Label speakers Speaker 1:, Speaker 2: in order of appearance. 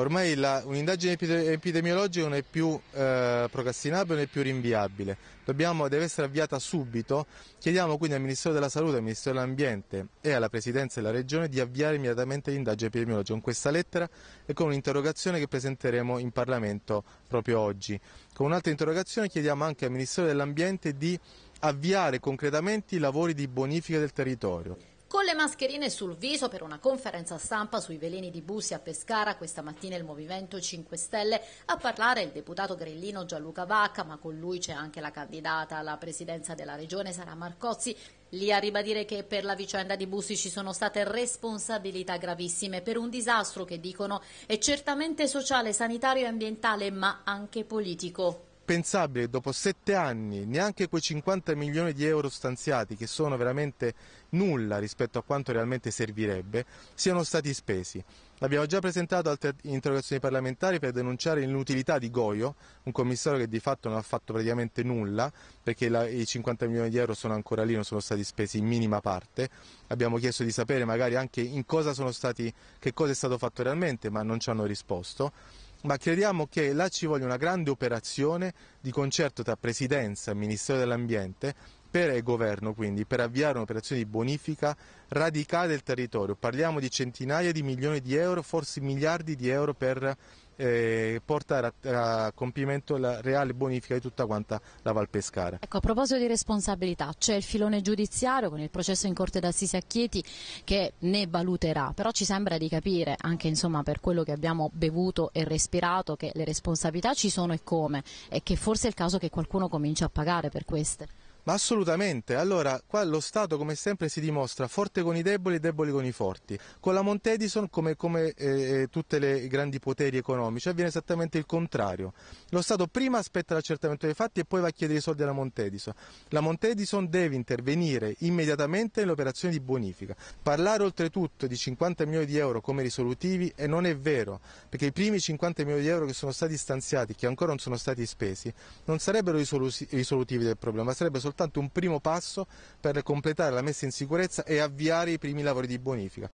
Speaker 1: Ormai un'indagine epidemiologica non è più eh, procrastinabile, non è più rinviabile, Dobbiamo, deve essere avviata subito. Chiediamo quindi al Ministro della Salute, al Ministro dell'Ambiente e alla Presidenza della Regione di avviare immediatamente l'indagine epidemiologica con questa lettera e con un'interrogazione che presenteremo in Parlamento proprio oggi. Con un'altra interrogazione chiediamo anche al Ministro dell'Ambiente di avviare concretamente i lavori di bonifica del territorio.
Speaker 2: Con le mascherine sul viso per una conferenza stampa sui veleni di Busi a Pescara, questa mattina il Movimento 5 Stelle a parlare il deputato grellino Gianluca Vacca, ma con lui c'è anche la candidata alla presidenza della regione Sara Marcozzi, lì a ribadire che per la vicenda di Bussi ci sono state responsabilità gravissime per un disastro che dicono è certamente sociale, sanitario e ambientale, ma anche politico
Speaker 1: impensabile che dopo sette anni neanche quei 50 milioni di euro stanziati, che sono veramente nulla rispetto a quanto realmente servirebbe, siano stati spesi. Abbiamo già presentato altre interrogazioni parlamentari per denunciare l'inutilità di Goio, un commissario che di fatto non ha fatto praticamente nulla, perché la, i 50 milioni di euro sono ancora lì, non sono stati spesi in minima parte. Abbiamo chiesto di sapere magari anche cosa stati, che cosa è stato fatto realmente, ma non ci hanno risposto ma crediamo che là ci voglia una grande operazione di concerto tra Presidenza, Ministero dell'Ambiente per il governo quindi, per avviare un'operazione di bonifica radicale del territorio. Parliamo di centinaia di milioni di euro, forse miliardi di euro per eh, portare a, a, compimento la reale bonifica di tutta quanta la Valpescara. Ecco,
Speaker 2: a proposito di responsabilità, c'è il filone giudiziario con il processo in Corte d'assisi a Chieti che ne valuterà, però ci sembra di capire, anche insomma, per quello che abbiamo bevuto e respirato, che le responsabilità ci sono e come e che forse è il caso che qualcuno comincia a pagare per queste.
Speaker 1: Ma assolutamente, allora qua lo Stato come sempre si dimostra forte con i deboli e deboli con i forti. Con la Montedison come, come eh, eh tutte le grandi poteri economici avviene esattamente il contrario. Lo Stato prima aspetta l'accertamento dei fatti e poi va a chiedere i soldi alla Monte Edison. La Monte Edison deve intervenire immediatamente nell'operazione di bonifica. Parlare oltretutto di 50 milioni di euro come risolutivi eh, non è vero, perché i primi 50 milioni di euro che sono stati stanziati, che ancora non sono stati spesi, non sarebbero risolutivi del problema, ma sarebbe solo soltanto un primo passo per completare la messa in sicurezza e avviare i primi lavori di bonifica.